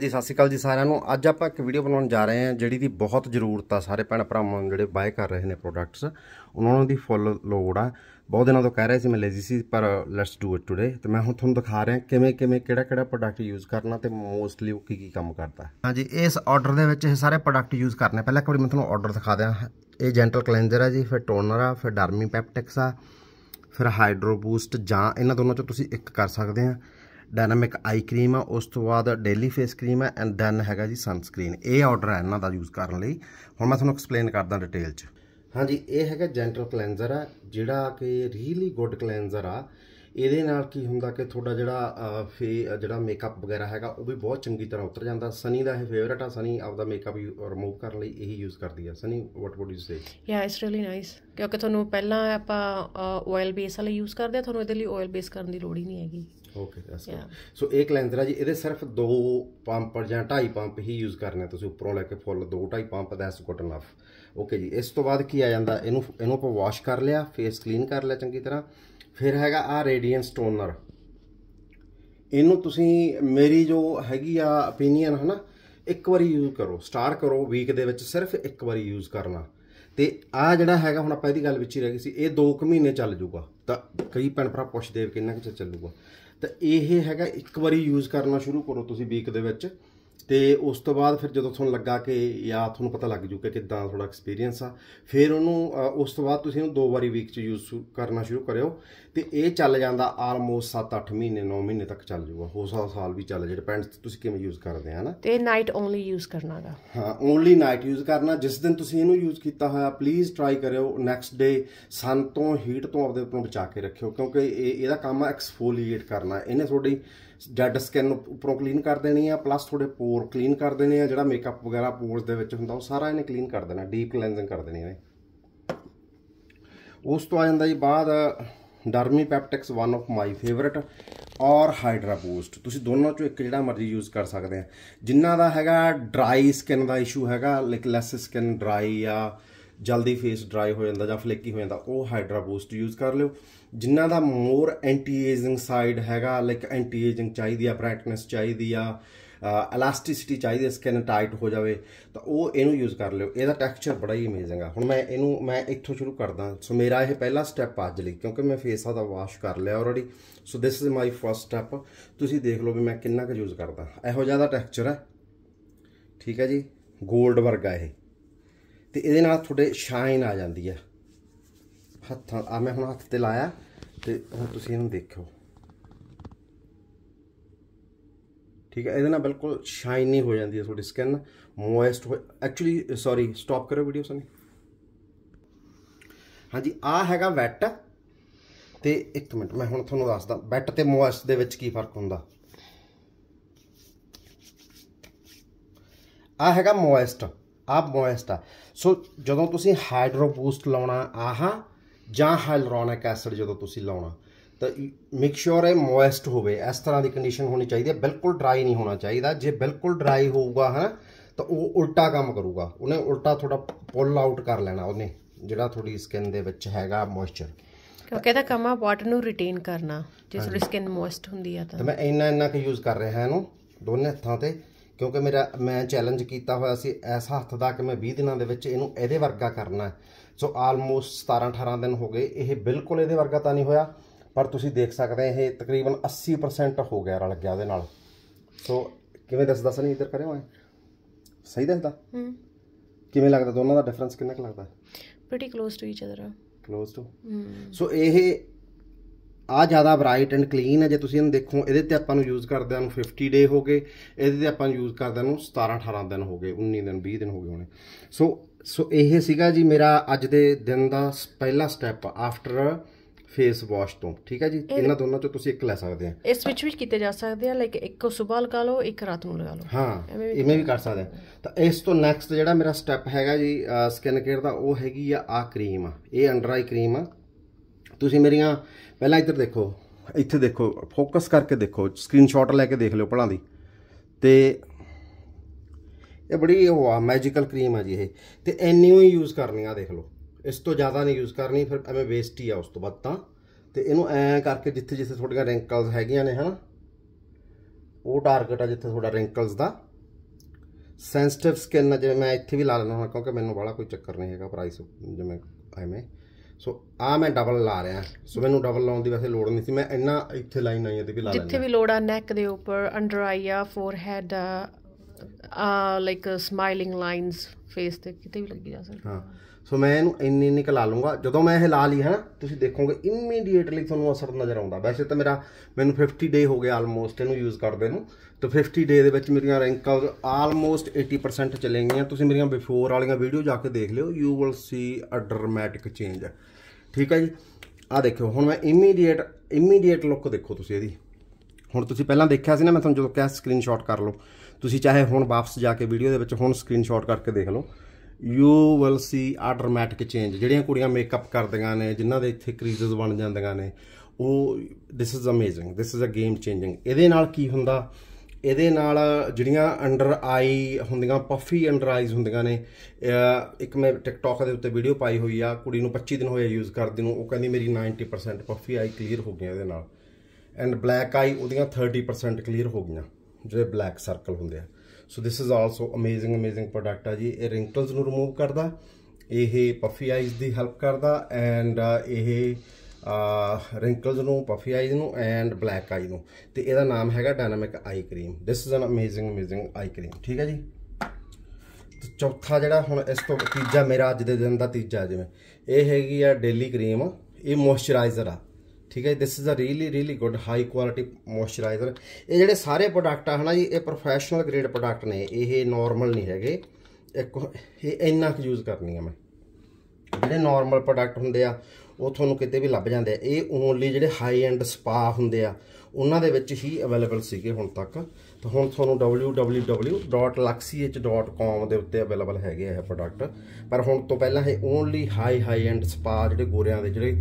ਜੀ ਸਤਿ ਸ਼੍ਰੀ ਅਕਾਲ ਜੀ ਸਾਰਿਆਂ ਨੂੰ ਅੱਜ ਆਪਾਂ ਇੱਕ ਵੀਡੀਓ ਬਣਾਉਣ ਜਾ ਰਹੇ ਹਾਂ ਜਿਹੜੀ ਦੀ ਬਹੁਤ ਜ਼ਰੂਰਤ ਆ ਸਾਰੇ ਭੈਣ ਭਰਾਵਾਂ ਨੂੰ ਜਿਹੜੇ ਬਾਏ ਕਰ ਰਹੇ ਨੇ ਪ੍ਰੋਡਕਟਸ ਉਹਨਾਂ ਨੂੰ ਦੀ ਫੁੱਲ ਲੋਡ ਆ ਬਹੁਤ ਦਿਨਾਂ ਤੋਂ ਕਹਿ ਰਹੇ ਸੀ ਮੈਂ ਲੇਜੀ ਸੀ ਪਰ ਲੈਟਸ ਡੂ ਇਟ ਟੁਡੇ ਤੇ ਮੈਂ ਹੁਣ ਤੁਹਾਨੂੰ ਦਿਖਾ ਰਿਹਾ ਕਿਵੇਂ ਕਿਵੇਂ ਕਿਹੜਾ ਕਿਹੜਾ ਪ੍ਰੋਡਕਟ ਯੂਜ਼ ਕਰਨਾ ਤੇ ਮੋਸਟਲੀ ਉਹ ਕੀ ਕੀ ਕੰਮ ਕਰਦਾ ਹਾਂਜੀ ਇਸ ਆਰਡਰ ਦੇ ਵਿੱਚ ਇਹ ਸਾਰੇ ਪ੍ਰੋਡਕਟ ਯੂਜ਼ ਕਰਨੇ ਪਹਿਲਾਂ ਇੱਕ ਵਾਰੀ ਮੈਂ ਤੁਹਾਨੂੰ ਆਰਡਰ ਦਿਖਾ ਦਿਆਂ ਇਹ ਜੈਂਟਲ ਕਲੈਂਜ਼ਰ ਆ ਜੀ ਫਿਰ ਟੋਨਰ ਆ ਫਿਰ ਡਰਮੀ ਪੈਪਟਿਕਸ ਆ ਫਿਰ ਹਾਈਡਰੋ ਬੂਸਟ ਜਾਂ ਇਹਨਾਂ ਦੋਨਾਂ ਚੋਂ ਤੁਸੀਂ ਇੱਕ ਕਰ ਸਕਦੇ ਆ ਡਾਇਨਾਮਿਕ ਆਈ ਕਰੀਮ ਆ ਉਸ ਤੋਂ ਬਾਅਦ ਡੇਲੀ ਫੇਸ ਕਰੀਮ ਆ ਐਂਡ ਦੈਨ ਹੈਗਾ ਜੀ ਸਨਸਕ੍ਰੀਨ ਇਹ ਆਰਡਰ ਹੈ ਇਹਨਾਂ ਦਾ ਯੂਜ਼ ਕਰਨ ਲਈ ਹੁਣ ਮੈਂ ਤੁਹਾਨੂੰ ਐਕਸਪਲੇਨ ਕਰਦਾ ਡਿਟੇਲ 'ਚ ਹਾਂਜੀ ਇਹ ਹੈਗਾ ਜੈਂਟਲ ਕਲੈਂਜ਼ਰ ਆ ਜਿਹੜਾ ਕਿ ਰੀਲੀ ਗੁੱਡ ਕਲੈਂਜ਼ਰ ਆ ਇਹਦੇ ਨਾਲ ਕੀ ਹੁੰਦਾ ਕਿ ਤੁਹਾਡਾ ਜਿਹੜਾ ਫੇ ਜਿਹੜਾ ਮੇਕਅਪ ਵਗੈਰਾ ਹੈਗਾ ਉਹ ਵੀ ਬਹੁਤ ਚੰਗੀ ਤਰ੍ਹਾਂ ਉਤਰ ਜਾਂਦਾ ਸਨੀ ਦਾ ਇਹ ਫੇਵਰਟ ਆ ਸਨੀ ਆਪਦਾ ਮੇਕਅਪ ਰਿਮੂਵ ਕਰਨ ਲਈ ਇਹੀ ਯੂਜ਼ ਕਰਦੀ ਆ Sunny what would you say yeah it's really nice ਕਿਉਂਕਿ ਤੁਹਾਨੂੰ ਪਹਿਲਾਂ ਆਪਾਂ ਆਇਲ ਬੇਸ ਵਾਲਾ ਯੂਜ਼ ਕਰਦੇ ਆ ਤੁਹਾਨੂੰ ਇਹਦੇ ਲਈ ਆਇਲ ਬੇਸ ਕਰਨ ਦੀ ਲੋੜ ਹੀ ਨਹੀਂ ਹੈਗੀ ਓਕੇ ਦੈਟਸ ਗੁੱਡ ਸੋ ਇੱਕ ਕਲੈਂਜ਼ਰ ਜੀ ਇਹਦੇ ਸਿਰਫ ਦੋ ਪੰਪ ਜਾਂ ਢਾਈ ਪੰਪ ਹੀ ਯੂਜ਼ ਕਰਨੇ ਤੁਸੀਂ ਉੱਪਰੋਂ ਲੈ ਕੇ ਫੁੱਲ ਦੋ ਢਾਈ pump that's good enough okay ਜੀ ਇਸ ਤੋਂ ਬਾਅਦ ਕੀ ਆ ਜਾਂਦਾ ਇਹਨੂੰ ਇਹਨੂੰ ਆਪਾਂ ਵਾਸ਼ ਕਰ ਲਿਆ ਫੇਸ ਕਲੀਨ ਕਰ ਲਿਆ ਚੰਗੀ ਤਰ੍ਹਾਂ ਫਿਰ ਹੈਗਾ ਆ ਰੇਡੀਅੰਸ ਟੋਨਰ ਇਹਨੂੰ ਤੁਸੀਂ ਮੇਰੀ ਜੋ ਹੈਗੀ ਆ opinion ਹਨਾ ਇੱਕ ਵਾਰੀ ਯੂਜ਼ ਕਰੋ ਸਟਾਰ ਕਰੋ ਵੀਕ ਦੇ ਵਿੱਚ ਸਿਰਫ ਇੱਕ ਵਾਰੀ ਯੂਜ਼ ਕਰਨਾ ਤੇ ਆ ਜਿਹੜਾ ਹੈਗਾ ਹੁਣ ਆਪਾਂ ਇਹਦੀ ਗੱਲ ਵਿੱਚ ਹੀ ਰਹਿ ਗਈ ਸੀ ਇਹ 2 ਕੁ ਮਹੀਨੇ ਚੱਲ ਜੂਗਾ ਤਾਂ ਕਈ ਭੈਣ ਭਰਾ ਪੁੱਛਦੇ ਕਿੰਨਾ ਕੁ ਚੱਲੂਗਾ ਤਾਂ ਇਹ ਹੈਗਾ ਇੱਕ ਵਾਰੀ ਯੂਜ਼ ਕਰਨਾ ਸ਼ੁਰੂ ਕਰੋ ਤੁਸੀਂ ਵੀਕ ਦੇ ਵਿੱਚ ਤੇ ਉਸ ਤੋਂ ਬਾਅਦ ਫਿਰ ਜਦੋਂ ਤੁਹਾਨੂੰ ਲੱਗਾ ਕਿ ਯਾ ਤੁਹਾਨੂੰ ਪਤਾ ਲੱਗ ਜੂ ਕਿ ਕਿਦਾਂ ਥੋੜਾ ਐਕਸਪੀਰੀਅੰਸ ਆ ਫਿਰ ਉਹਨੂੰ ਉਸ ਤੋਂ ਬਾਅਦ ਤੁਸੀਂ ਉਹਨੂੰ ਦੋ ਵਾਰੀ ਵੀਕ ਚ ਯੂਜ਼ ਕਰਨਾ ਸ਼ੁਰੂ ਕਰਿਓ ਤੇ ਇਹ ਚੱਲ ਜਾਂਦਾ ਆਲਮੋਸਟ 7-8 ਮਹੀਨੇ 9 ਮਹੀਨੇ ਤੱਕ ਚੱਲ ਜੂਗਾ ਹੋ ਸਕਦਾ ਸਾਲ ਵੀ ਚੱਲ ਜੇ ਡਿਪੈਂਡਸ ਤੁਸੀਂ ਕਿਵੇਂ ਯੂਜ਼ ਕਰਦੇ ਆ ਹਨਾ ਤੇ ਨਾਈਟ ਓਨਲੀ ਯੂਜ਼ ਕਰਨਾਗਾ ਹਾਂ ਓਨਲੀ ਨਾਈਟ ਯੂਜ਼ ਕਰਨਾ ਜਿਸ ਦਿਨ ਤੁਸੀਂ ਇਹਨੂੰ ਯੂਜ਼ ਕੀਤਾ ਹੋਇਆ ਪਲੀਜ਼ ਟਰਾਈ ਕਰਿਓ ਨੈਕਸਟ ਡੇ ਸਨ ਤੋਂ ਹੀਟ ਤੋਂ ਆਪਦੇ ਉੱਪਰੋਂ ਬਚਾ ਕੇ ਰੱਖਿਓ ਕਿਉਂਕਿ ਇਹ ਇਹਦਾ ਕੰਮ ਐਕਸਫੋਲੀਏਟ ਕਰਨਾ ਇਹਨੇ ਤੁਹਾਡੀ ਡੈਡ ਸਕਿਨ ਉੱਪਰੋਂ ਕਲੀਨ ਕਰ ਦੇਣੀ ਆ ਪਲੱਸ ਥੋੜੇ ਪੋਰ ਕਲੀਨ ਕਰ ਦੇਣੇ ਆ ਜਿਹੜਾ ਮੇਕਅਪ ਵਗੈਰਾ ਪੋਰਸ ਦੇ ਵਿੱਚ ਹੁੰਦਾ ਉਹ ਸਾਰਾ ਇਹਨੇ ਕਲੀਨ ਕਰ ਦੇਣਾ ਡੀਪ ਕਲੈਂਜ਼ਿੰਗ ਕਰ ਦੇਣੀ ਇਹਨੇ ਉਸ ਤੋਂ ਆ ਜਾਂਦਾ ਜੀ ਬਾਅਦ ਡਰਮੀ ਪੈਪਟਿਕਸ ਵਨ ਆਫ ਮਾਈ ਫੇਵਰਿਟ ਔਰ ਹਾਈਡਰਾ ਬੂਸਟ ਤੁਸੀਂ ਦੋਨੋਂ ਚੋਂ ਇੱਕ ਜਿਹੜਾ ਮਰਜ਼ੀ ਯੂਜ਼ ਕਰ ਸਕਦੇ ਆ ਜਿਨ੍ਹਾਂ ਦਾ ਹੈਗਾ ਡਰਾਈ ਸਕਿਨ ਦਾ ਇਸ਼ੂ ਹੈਗਾ ਲਾਈਕ ਲੈਸ ਸਕਿਨ ਡਰਾਈ ਆ ਜਲਦੀ ਫੇਸ ਡਰਾਈ ਹੋ ਜਾਂਦਾ ਜਾਂ ਫਲੇਕੀ ਹੋ ਜਾਂਦਾ ਉਹ ਹਾਈਡਰਾ ਬੂਸਟ ਯੂਜ਼ ਕਰ ਲਿਓ ਜਿਨ੍ਹਾਂ ਦਾ ਮੋਰ ਐਂਟੀ ਏਜਿੰਗ ਸਾਈਡ ਹੈਗਾ ਲਾਈਕ ਐਂਟੀ ਏਜਿੰਗ ਚਾਹੀਦੀ ਆ ਬ੍ਰਾਈਟਨੈਸ ਚਾਹੀਦੀ ਆ ਇਲਾਸਟਿਸਿਟੀ ਚਾਹੀਦੀ ਸਕਿਨ ਟਾਈਟ ਹੋ ਜਾਵੇ ਤਾਂ ਉਹ ਇਹਨੂੰ ਯੂਜ਼ ਕਰ ਲਿਓ ਇਹਦਾ ਟੈਕਸਚਰ ਬੜਾ ਹੀ ਅਮੇਜ਼ਿੰਗ ਆ ਹੁਣ ਮੈਂ ਇਹਨੂੰ ਮੈਂ ਇੱਥੋਂ ਸ਼ੁਰੂ ਕਰਦਾ ਸੋ ਮੇਰਾ ਇਹ ਪਹਿਲਾ ਸਟੈਪ ਅੱਜ ਲਈ ਕਿਉਂਕਿ ਮੈਂ ਫੇਸ ਦਾ ਵਾਸ਼ ਕਰ ਲਿਆ already so this is my first step ਤੁਸੀਂ ਦੇਖ ਲਓ ਵੀ ਮੈਂ ਕਿੰਨਾ ਕੁ ਯੂਜ਼ ਕਰਦਾ ਇਹੋ ਜਿਹਾ ਦਾ ਟੈਕਸਚਰ ਹੈ ਠੀਕ ਹੈ ਜੀ 골ਡ ਵਰਗਾ ਇਹ ਤੇ ਇਹਦੇ ਨਾਲ ਤੁਹਾਡੇ ਸ਼ਾਈਨ ਆ ਜਾਂਦੀ ਹੈ ਹੱਥਾਂ ਆ ਮੈਂ ਹੁਣ ਹੱਥ ਤੇ ਲਾਇਆ ਤੇ ਹੁਣ ਤੁਸੀਂ ਇਹਨੂੰ ਦੇਖੋ ਠੀਕ ਹੈ ਇਹਦੇ ਨਾਲ ਬਿਲਕੁਲ ਸ਼ਾਈਨੀ ਹੋ ਜਾਂਦੀ ਹੈ ਤੁਹਾਡੀ skin moist actually sorry stop ਕਰੋ ਵੀਡੀਓ ਸਨੀ ਹਾਂਜੀ ਆ ਹੈਗਾ ਵੈਟ ਤੇ 1 ਮਿੰਟ ਮੈਂ ਹੁਣ ਤੁਹਾਨੂੰ ਦੱਸਦਾ ਵੈਟ ਤੇ ਮੋਇਸਟ ਦੇ ਵਿੱਚ ਕੀ ਫਰਕ ਹੁੰਦਾ ਆ ਹੈਗਾ ਮੋਇਸਟ ਆ ਮੋਇਸਟ ਆ ਸੋ ਜਦੋਂ ਤੁਸੀਂ ਹਾਈਡਰੋਬੂਸਟ ਲਾਉਣਾ ਆਹਾ ਜਾਂ ਹਾਈਲਰੋਨਿਕ ਐਸਿਡ ਜਦੋਂ ਤੁਸੀਂ ਲਾਉਣਾ ਤਾਂ ਮੇਕ ਸ਼ੋਰ ਇਹ ਮੋਇਸਟ ਹੋਵੇ ਇਸ ਤਰ੍ਹਾਂ ਦੀ ਕੰਡੀਸ਼ਨ ਹੋਣੀ ਚਾਹੀਦੀ ਹੈ ਬਿਲਕੁਲ ਡਰਾਈ ਨਹੀਂ ਹੋਣਾ ਚਾਹੀਦਾ ਜੇ ਬਿਲਕੁਲ ਡਰਾਈ ਹੋਊਗਾ ਹਨਾ ਤਾਂ ਉਹ ਉਲਟਾ ਕੰਮ ਕਰੂਗਾ ਉਹਨੇ ਉਲਟਾ ਥੋੜਾ ਪੁੱਲ ਆਊਟ ਕਰ ਲੈਣਾ ਉਹਨੇ ਜਿਹੜਾ ਤੁਹਾਡੀ ਸਕਿਨ ਦੇ ਵਿੱਚ ਹੈਗਾ ਮੋਇਸਚਰ ਕਿਉਂਕਿ ਇਹਦਾ ਕੰਮ ਆ ਵਾਟਰ ਨੂੰ ਰਿਟੇਨ ਕਰਨਾ ਜੇ ਤੁਹਾਡੀ ਸਕਿਨ ਮੋਇਸਟ ਹੁੰਦੀ ਆ ਤਾਂ ਮੈਂ ਇੰਨਾ ਇੰਨਾ ਕੁ ਯੂਜ਼ ਕਰ ਰਿਹਾ ਹਾਂ ਇਹਨੂੰ ਦੋਨੇ ਹੱਥਾਂ ਤੇ ਕਿਉਂਕਿ ਮੇਰਾ ਮੈਂ ਚੈਲੰਜ ਕੀਤਾ ਹੋਇਆ ਸੀ ਐਸਾ ਹੱਥ ਦਾ ਕਿ ਮੈਂ 20 ਦਿਨਾਂ ਦੇ ਵਿੱਚ ਇਹਨੂੰ ਇਹਦੇ ਵਰਗਾ ਕਰਨਾ ਸੋ ਆਲਮੋਸਟ 17 18 ਦਿਨ ਹੋ ਗਏ ਇਹ ਬਿਲਕੁਲ ਇਹਦੇ ਵਰਗਾ ਤਾਂ ਨਹੀਂ ਹੋਇਆ ਪਰ ਤੁਸੀਂ ਦੇਖ ਸਕਦੇ ਇਹ ਤਕਰੀਬਨ 80% ਹੋ ਗਿਆ ਰਲ ਗਿਆ ਉਹਦੇ ਨਾਲ ਸੋ ਕਿਵੇਂ ਦੱਸਦਾ ਸਨੀ ਇੱਧਰ ਕਰਿਓ ਹੋਏ ਸਹੀ ਦੱਸਦਾ ਹੂੰ ਕਿਵੇਂ ਲੱਗਦਾ ਦੋਨਾਂ ਦਾ ਡਿਫਰੈਂਸ ਕਿੰਨਾ ਕੁ ਲੱਗਦਾ pretty close to each other close to so ਇਹ ਆ ਜ਼ਿਆਦਾ ਬ੍ਰਾਈਟ ਐਂਡ ਕਲੀਨ ਹੈ ਜੇ ਤੁਸੀਂ ਇਹਨੂੰ ਦੇਖੋ ਇਹਦੇ ਤੇ ਆਪਾਂ ਨੂੰ ਯੂਜ਼ ਕਰਦਿਆਂ ਨੂੰ 50 ਡੇ ਹੋ ਗਏ ਇਹਦੇ ਤੇ ਆਪਾਂ ਨੂੰ ਯੂਜ਼ ਕਰਦਿਆਂ ਨੂੰ 17 18 ਦਿਨ ਹੋ ਗਏ 19 ਦਿਨ 20 ਦਿਨ ਹੋ ਗਏ ਹੋਣੇ ਸੋ ਸੋ ਇਹ ਸੀਗਾ ਜੀ ਮੇਰਾ ਅੱਜ ਦੇ ਦਿਨ ਦਾ ਪਹਿਲਾ ਸਟੈਪ ਆਫਟਰ ਫੇਸ ਵਾਸ਼ ਤੋਂ ਠੀਕ ਹੈ ਜੀ ਇਹਨਾਂ ਦੋਨਾਂ ਚੋਂ ਤੁਸੀਂ ਇੱਕ ਲੈ ਸਕਦੇ ਆ ਇਸ ਵਿੱਚ ਵੀ ਕੀਤੇ ਜਾ ਸਕਦੇ ਆ ਲਾਈਕ ਇੱਕ ਸਵੇਰ ਲਗਾ ਲਓ ਇੱਕ ਰਾਤ ਨੂੰ ਲਗਾ ਲਓ ਹਾਂ ਇਵੇਂ ਵੀ ਕਰ ਸਕਦੇ ਆ ਤਾਂ ਇਸ ਤੋਂ ਨੈਕਸਟ ਜਿਹੜਾ ਮੇਰਾ ਸਟੈਪ ਹੈਗਾ ਜੀ ਸਕਿਨ ਕੇਅਰ ਦਾ ਉਹ ਹੈਗੀ ਆ ਆ ਕਰੀਮ ਇਹ ਅੰਡਰ ਆਈ ਕਰੀਮ ਆ ਤੁਸੀਂ ਮੇਰੀਆਂ ਪਹਿਲਾਂ ਇੱਧਰ ਦੇਖੋ ਇੱਥੇ ਦੇਖੋ ਫੋਕਸ ਕਰਕੇ ਦੇਖੋ ਸਕਰੀਨਸ਼ਾਟ ਲੈ ਕੇ ਦੇਖ ਲਿਓ ਪੜਾਂ ਦੀ ਤੇ ਇਹ ਬੜੀ ਉਹ ਆ ਮੈਜੀਕਲ ਕਰੀਮ ਆ ਜੀ ਇਹ ਤੇ ਐਨੀ ਹੀ ਯੂਜ਼ ਕਰਨੀ ਆ ਦੇਖ ਲਓ ਇਸ ਤੋਂ ਜ਼ਿਆਦਾ ਨਹੀਂ ਯੂਜ਼ ਕਰਨੀ ਫਿਰ ਐਵੇਂ ਵੇਸਟ ਹੀ ਆ ਉਸ ਤੋਂ ਬਾਅਦ ਤਾਂ ਤੇ ਇਹਨੂੰ ਐ ਕਰਕੇ ਜਿੱਥੇ ਜਿੱਥੇ ਤੁਹਾਡੀਆਂ ਰਿੰਕਲਸ ਹੈਗੀਆਂ ਨੇ ਹਨਾ ਉਹ ਟਾਰਗੇਟ ਆ ਜਿੱਥੇ ਤੁਹਾਡਾ ਰਿੰਕਲਸ ਦਾ ਸੈਂਸਿਟਿਵ ਸਕਿਨ ਜਿਵੇਂ ਮੈਂ ਇੱਥੇ ਵੀ ਲਾ ਲੈਣਾ ਹੁਣ ਕਿਉਂਕਿ ਮੈਨੂੰ ਬੜਾ ਕੋਈ ਚੱਕਰ ਨਹੀਂ ਹੈਗਾ ਪ੍ਰਾਈਸ ਜਿਵੇਂ ਐਵੇਂ ਸੋ ਆ ਮੈਂ ਡਬਲ ਲਾ ਰਿਹਾ ਸੋ ਮੈਨੂੰ ਡਬਲ ਲਾਉਣ ਦੀ ਵੈਸੇ ਲੋੜ ਨਹੀਂ ਸੀ ਮੈਂ ਇੰਨਾ ਇੱਥੇ ਲਾਈਨ ਹੈ ਤੇ ਵੀ ਲਾ ਲੈਂਦਾ ਜਿੱਥੇ ਵੀ ਲੋੜ ਆ ਨੈਕ ਦੇ ਉੱਪਰ ਅੰਡਰ ਆਈ ਆ ਫੋਰਹੈਡ ਆ ਲਾਈਕ ਸਮਾਈਲਿੰਗ ਲਾਈਨਸ ਫੇਸ ਤੇ ਕਿਤੇ ਵੀ ਲੱਗੀ ਜਾ ਸਕਦੀ ਹਾਂ ਸੋ ਮੈਂ ਇਹਨੂੰ ਇੰਨੀ ਇੰਨੀ ਕਲਾ ਲੂੰਗਾ ਜਦੋਂ ਮੈਂ ਇਹ ਲਾ ਲਈ ਹਨਾ ਤੁਸੀਂ ਦੇਖੋਗੇ ਇਮੀਡੀਏਟਲੀ ਤੁਹਾਨੂੰ ਅਸਰ ਨਜ਼ਰ ਆਉਂਦਾ ਵੈਸੇ ਤਾਂ ਮੇਰਾ ਮੈਨੂੰ 50 ਡੇ ਹੋ ਗਏ ਆਲਮੋਸਟ ਇਹਨੂੰ ਯੂਜ਼ ਕਰਦੇ ਨੂੰ ਤਾਂ 50 ਡੇ ਦੇ ਵਿੱਚ ਮੇਰੀਆਂ ਰੈਂਕਲ ਆਲਮੋਸਟ 80% ਚਲੇ ਗਈਆਂ ਤੁਸੀਂ ਮੇਰੀਆਂ ਬਿਫੋਰ ਵਾਲੀਆਂ ਵੀਡੀਓ ਜਾ ਕੇ ਦੇਖ ਲਿਓ you will see a dermatic change ਠੀਕ ਹੈ ਜੀ ਆ ਦੇਖਿਓ ਹੁਣ ਮੈਂ ਇਮੀਡੀਏਟ ਇਮੀਡੀਏਟ ਲੁੱਕ ਦੇਖੋ ਤੁਸੀਂ ਇਹਦੀ ਹੁਣ ਤੁਸੀਂ ਪਹਿਲਾਂ ਦੇਖਿਆ ਸੀ ਨਾ ਮੈਂ ਤੁਹਾਨੂੰ ਜਦੋਂ ਕਿਹਾ ਸਕਰੀਨਸ਼ਾਟ ਕਰ ਲਓ ਤੁਸੀਂ ਚਾਹੇ ਹੁਣ ਵਾਪਸ ਜਾ ਕੇ ਵੀਡੀਓ ਦੇ ਵਿੱਚ ਹੁਣ ਸਕਰੀਨਸ਼ਾਟ ਕਰਕੇ ਦੇਖ ਲਓ ਯੂ ਵਿਲ ਸੀ ਆ ਡਰਮੈਟਿਕ ਚੇਂਜ ਜਿਹੜੀਆਂ ਕੁੜੀਆਂ ਮੇਕਅਪ ਕਰਦੀਆਂ ਨੇ ਜਿਨ੍ਹਾਂ ਦੇ ਇੱਥੇ ਕ੍ਰੀਜ਼ਸ ਬਣ ਜਾਂਦੀਆਂ ਨੇ ਉਹ this is amazing this is a game changing ਇਹਦੇ ਨਾਲ ਕੀ ਹੁੰਦਾ ਇਹਦੇ ਨਾਲ ਜਿਹੜੀਆਂ ਅੰਡਰ ਆਈ ਹੁੰਦੀਆਂ ਪਫੀ ਅੰਡਰ ਆਈਜ਼ ਹੁੰਦੀਆਂ ਨੇ ਇੱਕ ਮੈਂ ਟਿਕਟੌਕ ਦੇ ਉੱਤੇ ਵੀਡੀਓ ਪਾਈ ਹੋਈ ਆ ਕੁੜੀ ਨੂੰ 25 ਦਿਨ ਹੋਇਆ ਯੂਜ਼ ਕਰਦੀ ਨੂੰ ਉਹ ਕਹਿੰਦੀ ਮੇਰੀ 90% ਪਫੀ ਆਈ ਕਲੀਅਰ ਹੋ ਗਈਆਂ ਇਹਦੇ ਨਾਲ ਐਂਡ ਬਲੈਕ ਆਈ ਉਹਦੀਆਂ 30% ਕਲੀਅਰ ਹੋ ਗਈਆਂ ਜਿਹੜੇ ਬਲੈਕ ਸਰਕਲ ਹੁੰਦੇ ਆ so this is also amazing amazing product ਆ ਜੀ ਇਹ ਰਿੰਕਲਸ ਨੂੰ ਰਿਮੂਵ ਕਰਦਾ ਇਹ ਪਫੀ ਆਈਜ਼ ਦੀ ਹੈਲਪ ਕਰਦਾ ਐਂਡ ਇਹ ਰਿੰਕਲਸ ਨੂੰ ਪਫੀ ਆਈਜ਼ ਨੂੰ ਐਂਡ ਬਲੈਕ ਆਈ ਨੂੰ ਤੇ ਇਹਦਾ ਨਾਮ ਹੈਗਾ dynamic eye cream this is an amazing amazing eye cream ਠੀਕ ਹੈ ਜੀ ਚੌਥਾ ਜਿਹੜਾ ਹੁਣ ਇਸ ਤੋਂ ਤੀਜਾ ਮੇਰਾ ਅੱਜ ਦੇ ਦਿਨ ਦਾ ਤੀਜਾ ਜਿਵੇਂ ਇਹ ਹੈਗੀ ਆ ਡੇਲੀ ਕਰੀਮ ਇਹ ਮੋਇਸਚਰਾਈਜ਼ਰ ਆ ਠੀਕ ਹੈ this is a really really good high quality moisturiser ਇਹ ਜਿਹੜੇ ਸਾਰੇ ਪ੍ਰੋਡਕਟ ਆ ਹਨਾ ਜੀ ਇਹ ਪ੍ਰੋਫੈਸ਼ਨਲ ਗ੍ਰੇਡ ਪ੍ਰੋਡਕਟ ਨੇ ਇਹ ਨਾਰਮਲ ਨਹੀਂ ਹੈਗੇ ਇੱਕ ਇਹ ਇੰਨਾ ਕੁ ਯੂਜ਼ ਕਰਨੀ ਆ ਮੈਂ ਜਿਹੜੇ ਨਾਰਮਲ ਪ੍ਰੋਡਕਟ ਹੁੰਦੇ ਆ ਉਹ ਤੁਹਾਨੂੰ ਕਿਤੇ ਵੀ ਲੱਭ ਜਾਂਦੇ ਆ ਇਹ ਓਨਲੀ ਜਿਹੜੇ ਹਾਈ ਐਂਡ ਸਪਾ ਹੁੰਦੇ ਆ ਉਹਨਾਂ ਦੇ ਵਿੱਚ ਹੀ ਅਵੇਲੇਬਲ ਸੀਗੇ ਹੁਣ ਤੱਕ ਤਾਂ ਹੁਣ ਤੁਹਾਨੂੰ www.luxyh.com ਦੇ ਉੱਤੇ ਅਵੇਲੇਬਲ ਹੈਗੇ ਆ ਇਹ ਪ੍ਰੋਡਕਟ ਪਰ ਹੁਣ ਤੋਂ ਪਹਿਲਾਂ ਇਹ only high high end spa ਜਿਹੜੇ ਗੋਰਿਆਂ ਦੇ ਜਿਹੜੇ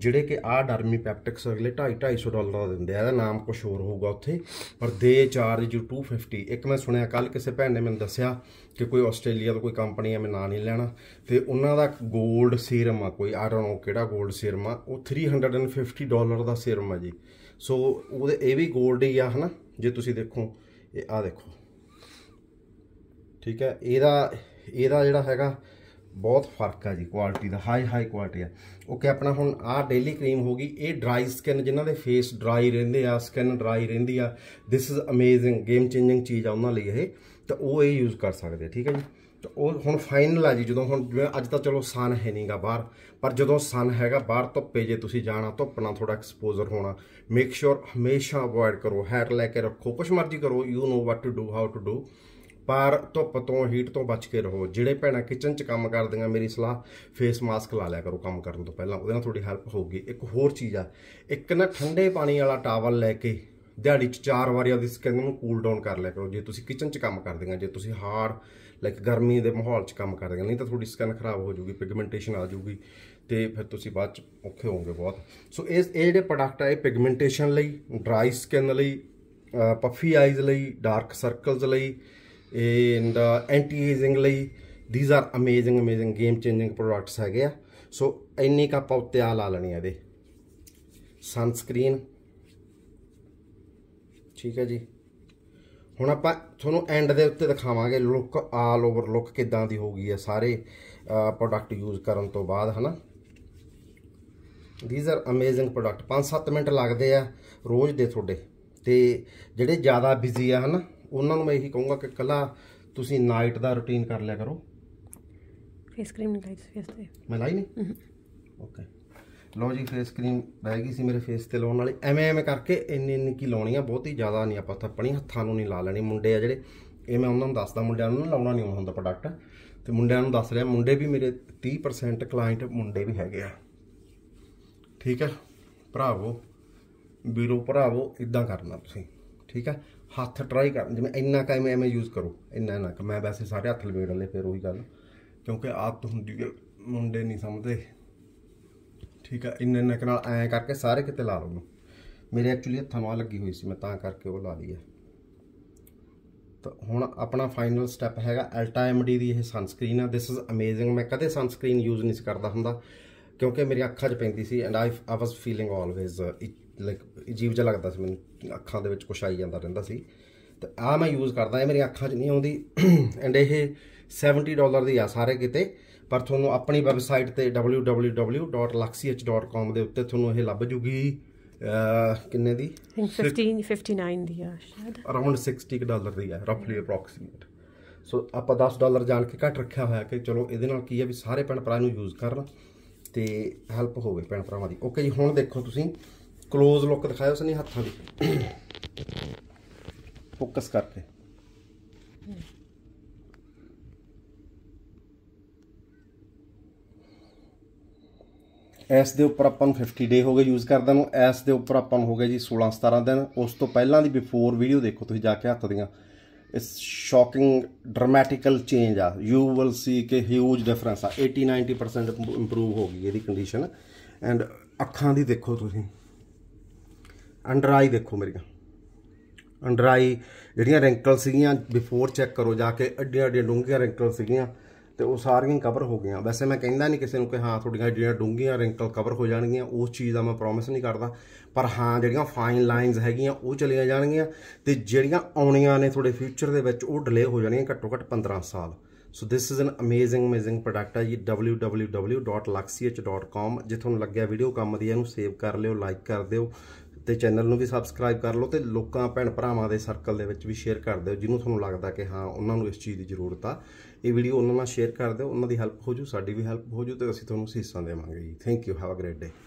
ਜਿਹੜੇ ਕਿ ਆ ਡਰਮੀ ਪੈਪਟਿਕਸ ਅਗਲੇ 2.5 250 ਡਾਲਰ ਦਾ ਦਿੰਦੇ ਆ ਇਹਦਾ ਨਾਮ ਕੁਝ ਹੋਰ ਹੋਊਗਾ ਉੱਥੇ ਪਰ ਦੇ ਚਾਰਜ 250 ਇੱਕ ਮੈਂ ਸੁਣਿਆ ਕੱਲ ਕਿਸੇ ਭੈਣ ਨੇ ਮੈਨੂੰ ਦੱਸਿਆ ਕਿ ਕੋਈ ਆਸਟ੍ਰੇਲੀਆ ਦਾ ਕੋਈ ਕੰਪਨੀ ਆ ਮੈਂ ਨਾਂ ਨਹੀਂ ਲੈਣਾ ਤੇ ਉਹਨਾਂ ਦਾ 골ਡ ਸੀਰਮ ਆ ਕੋਈ ਆ ਰੋ ਕਿਹੜਾ 골ਡ ਸੀਰਮ ਆ ਉਹ 350 ਡਾਲਰ ਦਾ ਸੀਰਮ ਆ ਜੀ ਸੋ ਉਹਦੇ ਇਹ ਵੀ 골ਡ ਹੀ ਆ ਹਨਾ ਜੇ ਤੁਸੀਂ ਦੇਖੋ ਇਹ ਆ ਦੇਖੋ ਠੀਕ ਹੈ ਇਹਦਾ ਇਹਦਾ ਜਿਹੜਾ ਹੈਗਾ ਬਹੁਤ ਫਰਕ ਆ ਜੀ ਕੁਆਲਿਟੀ ਦਾ ਹਾਈ ਹਾਈ ਕੁਆਲਿਟੀ ਆ ਓਕੇ ਆਪਣਾ ਹੁਣ ਆ ਡੇਲੀ ਕਰੀਮ ਹੋ ਗਈ ਇਹ ਡਰਾਈ ਸਕਿਨ ਜਿਨ੍ਹਾਂ ਦੇ ਫੇਸ ਡਰਾਈ ਰਹਿੰਦੇ ਆ ਸਕਿਨ ਡਰਾਈ ਰਹਿੰਦੀ ਆ this is amazing game changing ਚੀਜ਼ ਆ ਉਹਨਾਂ ਲਈ ਇਹ ਤਾਂ ਉਹ ਇਹ ਯੂਜ਼ ਕਰ ਸਕਦੇ ਆ ਠੀਕ ਹੈ ਜੀ ਤਾਂ ਉਹ ਹੁਣ ਫਾਈਨਲ ਆ ਜੀ ਜਦੋਂ ਹੁਣ ਅੱਜ ਤਾਂ ਚਲੋ ਸਨ ਹੈ ਨਹੀਂਗਾ ਬਾਹਰ ਪਰ ਜਦੋਂ ਸਨ ਹੈਗਾ ਬਾਹਰ ਧੁੱਪੇ ਜੇ ਤੁਸੀਂ ਜਾਣਾ ਧੁੱਪ ਨਾਲ ਥੋੜਾ ਐਕਸਪੋਜ਼ਰ ਹੋਣਾ ਮੇਕ ਸ਼ੋਰ ਹਮੇਸ਼ਾ ਅਵੋਇਡ ਕਰੋ ਹੈਟ ਲੈ ਕੇ ਰੱਖੋ ਕੁਛ ਮਰਜ਼ੀ ਕਰੋ you know what to do how to do ਪਰ ਧੁੱਪ ਤੋਂ ਹੀਟ ਤੋਂ ਬਚ ਕੇ ਰਹੋ ਜਿਹੜੇ ਭੈਣਾਂ ਕਿਚਨ 'ਚ ਕੰਮ ਕਰਦੀਆਂ ਮੇਰੀ ਸਲਾਹ ਫੇਸ ਮਾਸਕ ਲਾ ਲਿਆ ਕਰੋ ਕੰਮ ਕਰਨ ਤੋਂ ਪਹਿਲਾਂ ਉਹਦੇ ਨਾਲ ਤੁਹਾਡੀ ਹੈਲਪ ਹੋਊਗੀ ਇੱਕ ਹੋਰ ਚੀਜ਼ ਆ ਇੱਕ ਨਾ ਠੰਡੇ ਪਾਣੀ ਵਾਲਾ ਟਾਵਲ ਲੈ ਕੇ ਦਿਹਾੜੀ 'ਚ ਚਾਰ ਵਾਰੀ ਉਹਦੀ ਸਕਿਨ ਨੂੰ ਕੂਲ ਡਾਊਨ ਕਰ ਲਿਆ ਕਰੋ ਜੇ ਤੁਸੀਂ ਕਿਚਨ 'ਚ ਕੰਮ ਕਰਦੀਆਂ ਜੇ ਤੁਸੀਂ ਹਾਰ ਲਾਈਕ ਗਰਮੀ ਦੇ ਮਾਹੌਲ 'ਚ ਕੰਮ ਕਰਦੇ ਨਹੀਂ ਤਾਂ ਤੁਹਾਡੀ ਸਕਿਨ ਖਰਾਬ ਹੋ ਜਾਊਗੀ ਪਿਗਮੈਂਟੇਸ਼ਨ ਆ ਜਾਊਗੀ ਤੇ ਫਿਰ ਤੁਸੀਂ ਬਾਅਦ 'ਚ ਔਖੇ ਹੋਵੋਗੇ ਬਹੁਤ ਸੋ ਇਹ ਇਹ ਜਿਹੜੇ ਪ੍ਰੋਡਕਟ ਆ ਇਹ ਪਿਗਮੈਂਟੇਸ਼ਨ ਲਈ ਡਰਾਈ ਸਕਿਨ ਲਈ ਪਫੀ ਆਈਜ਼ ਲਈ ਡਾਰਕ ਸਰਕਲਸ ਲਈ ਐਂਡ ਐਂਟੀ ਏਜਿੰਗ ਲਈ these are amazing amazing game changing products ਹੈਗੇ ਆ ਸੋ ਇੰਨੇ ਕਾ ਉੱਤੇ ਆ ਲਾ ਲੈਣੀ ਆ ਇਹਦੇ ਸਨਸਕ੍ਰੀਨ ਠੀਕ ਹੈ ਜੀ ਹੁਣ ਆਪਾਂ ਤੁਹਾਨੂੰ ਐਂਡ ਦੇ ਉੱਤੇ ਦਿਖਾਵਾਂਗੇ ਲੁੱਕ ਆਲ ਓਵਰ ਲੁੱਕ ਕਿਦਾਂ ਦੀ ਗਈ ਆ ਸਾਰੇ ਪ੍ਰੋਡਕਟ ਯੂਜ਼ ਕਰਨ ਤੋਂ ਬਾਅਦ ਹਨਾ these are amazing product 5-7 minute ਲੱਗਦੇ ਆ ਰੋਜ਼ ਦੇ ਤੁਹਾਡੇ ਤੇ ਜਿਹੜੇ ਜ਼ਿਆਦਾ ਬਿਜ਼ੀ ਆ ਹਨਾ ਉਹਨਾਂ ਨੂੰ ਮੈਂ ਇਹੀ ਕਹੂੰਗਾ ਕਿ ਕੱਲਾ ਤੁਸੀਂ ਨਾਈਟ ਦਾ ਰੁਟੀਨ ਕਰ ਲਿਆ ਕਰੋ ਫੇਸ ਕਰੀਮ ਨਹੀਂ ਲਾਈ ਫੇਸ ਤੇ ਮੈਂ ਲਾਈ ਨਹੀਂ ਓਕੇ ਲਓ ਜੀ ਫੇਸ ਕਰੀਮ ਰਹਿ ਗਈ ਸੀ ਮੇਰੇ ਫੇਸ ਤੇ ਲਾਉਣ ਵਾਲੀ ਐਵੇਂ ਐਵੇਂ ਕਰਕੇ ਇੰਨੀ ਇੰਨੀ ਕੀ ਲਾਉਣੀ ਆ ਬਹੁਤੀ ਜ਼ਿਆਦਾ ਨਹੀਂ ਆਪਾਂ ਤਾਂ ਆਪਣੀ ਹੱਥਾਂ ਨੂੰ ਨਹੀਂ ਲਾ ਲੈਣੀ ਮੁੰਡੇ ਆ ਜਿਹੜੇ ਇਹ ਮੈਂ ਉਹਨਾਂ ਨੂੰ ਦੱਸਦਾ ਮੁੰਡਿਆਂ ਨੂੰ ਲਾਉਣਾ ਨਹੀਂ ਹੁੰਦਾ ਪ੍ਰੋਡਕਟ ਤੇ ਮੁੰਡਿਆਂ ਨੂੰ ਦੱਸ ਰਿਹਾ ਮੁੰਡੇ ਵੀ ਮੇਰੇ 30% ਕਲਾਇੰਟ ਮੁੰਡੇ ਵੀ ਹੈਗੇ ਆ ਠੀਕ ਹੈ ਭਰਾਵੋ ਵੀਰੋ ਭਰਾਵੋ ਇਦਾਂ ਕਰਨਾ ਤੁਸੀਂ ਠੀਕ ਹੈ ਹੱਥ ਟਰਾਈ ਕਰ ਜਿਵੇਂ ਇੰਨਾ ਕ ਐਵੇਂ ਐਵੇਂ ਯੂਜ਼ ਕਰੋ ਇੰਨਾ ਨਾ ਮੈਂ ਵੈਸੇ ਸਾਰੇ ਹੱਥ ਲਵੇੜ ਲੈ ਫਿਰ ਉਹੀ ਗੱਲ ਕਿਉਂਕਿ ਆਦਤ ਹੁੰਦੀ ਹੈ ਮੁੰਡੇ ਨਹੀਂ ਸਮਝਦੇ ਠੀਕ ਹੈ ਇੰਨਾ ਇੰਨਾ ਨਾਲ ਐ ਕਰਕੇ ਸਾਰੇ ਕਿਤੇ ਲਾ ਲਵਾਂ ਮੇਰੇ ਐਕਚੁਅਲੀ ਹੱਥਾਂ ਨਾਲ ਲੱਗੀ ਹੋਈ ਸੀ ਮੈਂ ਤਾਂ ਕਰਕੇ ਉਹ ਲਾ ਲਈਆ ਤਾਂ ਹੁਣ ਆਪਣਾ ਫਾਈਨਲ ਸਟੈਪ ਹੈਗਾ ਅਲਟਾ ਐਮਡੀ ਦੀ ਇਹ ਸਨਸਕ੍ਰੀਨ ਆ ਥਿਸ ਇਜ਼ ਅਮੇਜ਼ਿੰਗ ਮੈਂ ਕਦੇ ਸਨਸਕ੍ਰੀਨ ਯੂਜ਼ ਨਹੀਂ ਕਰਦਾ ਹੁੰਦਾ ਕਿਉਂਕਿ ਮੇਰੀ ਅੱਖਾਂ 'ਚ ਪੈਂਦੀ ਸੀ and I was feeling always like ਅਜੀਬ ਜਿਹਾ ਲੱਗਦਾ ਸੀ ਮੈਨੂੰ ਅੱਖਾਂ ਦੇ ਵਿੱਚ ਕੁਝ ਆਈ ਜਾਂਦਾ ਰਹਿੰਦਾ ਸੀ ਤੇ ਆ ਮੈਂ ਯੂਜ਼ ਕਰਦਾ ਇਹ ਮੇਰੀਆਂ ਅੱਖਾਂ 'ਚ ਨਹੀਂ ਆਉਂਦੀ ਐਂਡ ਇਹ 70 ਡਾਲਰ ਦੀ ਆ ਸਾਰੇ ਕਿਤੇ ਪਰ ਤੁਹਾਨੂੰ ਆਪਣੀ ਵੈਬਸਾਈਟ ਤੇ www.luxyh.com ਦੇ ਉੱਤੇ ਤੁਹਾਨੂੰ ਇਹ ਲੱਭ ਜੂਗੀ ਕਿੰਨੇ ਦੀ 15 59 ਦੀ ਆ ਸ਼ਾਇਦ ਅਰਾਊਂਡ 60 ਡਾਲਰ ਦੀ ਆ ਰਫਲੀ ਅਪਰੋਕਸੀਮੇਟ ਸੋ ਆਪਾਂ 10 ਡਾਲਰ ਜਾਣ ਕੇ ਘੱਟ ਰੱਖਿਆ ਹੋਇਆ ਕਿ ਚਲੋ ਇਹਦੇ ਨਾਲ ਕੀ ਆ ਵੀ ਸਾਰੇ ਪਿੰਡ ਭਰਾ ਨੂੰ ਯੂਜ਼ ਕਰਨ ਤੇ ਹੈਲਪ ਹੋਵੇ ਪਿੰਡ ਭਰਾਵਾਂ ਦੀ ਓਕੇ ਜੀ ਹੁਣ ਦੇਖੋ ਤੁਸੀਂ ਕਲੋਜ਼ ਲੁੱਕ ਦਿਖਾਇਆ ਉਸਨੇ ਹੱਥਾਂ ਦੀ ਫੋਕਸ ਕਰਕੇ ਐਸ ਦੇ ਉੱਪਰ ਆਪਾਂ ਨੂੰ 50 ਡੇ ਹੋ ਗਏ ਯੂਜ਼ ਕਰਦਾ ਨੂੰ ਐਸ ਦੇ ਉੱਪਰ ਆਪਾਂ ਨੂੰ ਹੋ ਗਏ ਜੀ 16 17 ਦਿਨ ਉਸ ਤੋਂ ਪਹਿਲਾਂ ਦੀ ਬਿਫੋਰ ਵੀਡੀਓ ਦੇਖੋ ਤੁਸੀਂ ਜਾ ਕੇ ਹੱਥ ਦੀਆਂ ਇਸ ਸ਼ੌਕਿੰਗ ਡਰਮੈਟਿਕਲ ਚੇਂਜ ਆ ਯੂ ਵਿਲ ਸੀ ਕਿ ਹਿਊਜ ਡਿਫਰੈਂਸ ਆ 80 90% ਇੰਪਰੂਵ ਹੋ ਗਈ ਇਹਦੀ ਕੰਡੀਸ਼ਨ ਐਂਡ ਅੱਖਾਂ ਦੀ ਦੇਖੋ ਤੁਸੀਂ ਅੰਡਰ ਆਈ ਦੇਖੋ ਮੇਰੀਆਂ ਅੰਡਰ ਆਈ ਜਿਹੜੀਆਂ ਰਿੰਕਲ ਸੀਗੀਆਂ ਬਿਫੋਰ ਚੈੱਕ ਕਰੋ ਜਾ ਕੇ ਅੱਡੀਆਂ ਅੱਡੀਆਂ ਡੂੰਘੀਆਂ ਰਿੰਕਲ ਸੀਗੀਆਂ ਤੇ ਉਹ ਸਾਰੀਆਂ ਕਵਰ ਹੋ ਗਈਆਂ ਵੈਸੇ ਮੈਂ ਕਹਿੰਦਾ ਨਹੀਂ ਕਿਸੇ ਨੂੰ ਕਿ ਹਾਂ ਤੁਹਾਡੀਆਂ ਜਿਹੜੀਆਂ ਡੂੰਘੀਆਂ ਰਿੰਕਲ ਕਵਰ ਹੋ ਜਾਣਗੀਆਂ ਉਸ ਚੀਜ਼ ਦਾ ਮੈਂ ਪ੍ਰੋਮਿਸ ਨਹੀਂ ਕਰਦਾ ਪਰ ਹਾਂ ਜਿਹੜੀਆਂ ਫਾਈਨ ਲਾਈਨਸ ਹੈਗੀਆਂ ਉਹ ਚਲੀਆਂ ਜਾਣਗੀਆਂ ਤੇ ਜਿਹੜੀਆਂ ਆਉਣੀਆਂ ਨੇ ਤੁਹਾਡੇ ਫਿਊਚਰ ਦੇ ਵਿੱਚ ਉਹ ਡਿਲੇ ਹੋ ਜਾਣਗੀਆਂ ਘੱਟੋ ਘੱਟ 15 ਸਾਲ so this is an amazing amazing product ਹੈ ਜੀ www.luxyh.com ਜੇ ਤੁਹਾਨੂੰ ਲੱਗਿਆ ਵੀਡੀਓ ਕੰਮ ਦੀ ਇਹਨੂੰ ਸੇਵ ਕਰ ਲਿਓ ਲਾਈਕ ਕਰ ਦਿਓ ਤੇ ਚੈਨਲ ਨੂੰ ਵੀ ਸਬਸਕ੍ਰਾਈਬ ਕਰ ਲਓ ਤੇ ਲੋਕਾਂ ਭੈਣ ਭਰਾਵਾਂ ਦੇ ਸਰਕਲ ਦੇ ਵਿੱਚ ਵੀ ਸ਼ੇਅਰ ਕਰ ਦਿਓ ਜਿਹਨੂੰ ਤੁਹਾਨੂੰ ਲੱਗਦਾ ਕਿ ਹਾਂ ਉਹਨਾਂ ਨੂੰ ਇਸ ਚੀਜ਼ ਦੀ ਜ਼ਰੂਰਤ ਆ ਇਹ ਵੀਡੀਓ ਉਹਨਾਂ ਨਾਲ ਸ਼ੇਅਰ ਕਰ ਦਿਓ ਉਹਨਾਂ ਦੀ ਹੈਲਪ ਹੋ ਜੂ ਸਾਡੀ ਵੀ ਹੈਲਪ ਹੋ ਜੂ ਤੇ ਅਸੀਂ ਤੁਹਾਨੂੰ ਸੀਸਾਂ ਦੇਵਾਂਗੇ ਜੀ thank you have a great day